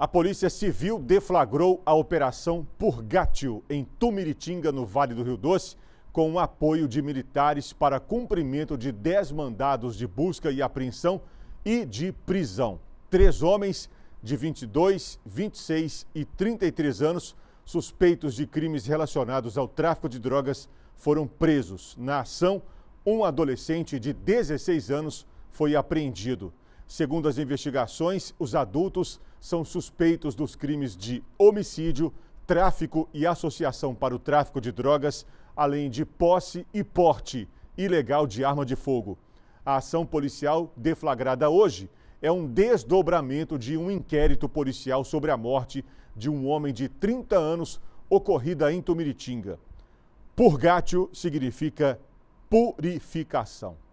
A Polícia Civil deflagrou a Operação Purgátio, em Tumiritinga, no Vale do Rio Doce, com o apoio de militares para cumprimento de 10 mandados de busca e apreensão e de prisão. Três homens de 22, 26 e 33 anos, suspeitos de crimes relacionados ao tráfico de drogas, foram presos. Na ação, um adolescente de 16 anos foi apreendido. Segundo as investigações, os adultos são suspeitos dos crimes de homicídio, tráfico e associação para o tráfico de drogas, além de posse e porte ilegal de arma de fogo. A ação policial deflagrada hoje é um desdobramento de um inquérito policial sobre a morte de um homem de 30 anos ocorrida em Tumiritinga. Purgátio significa purificação.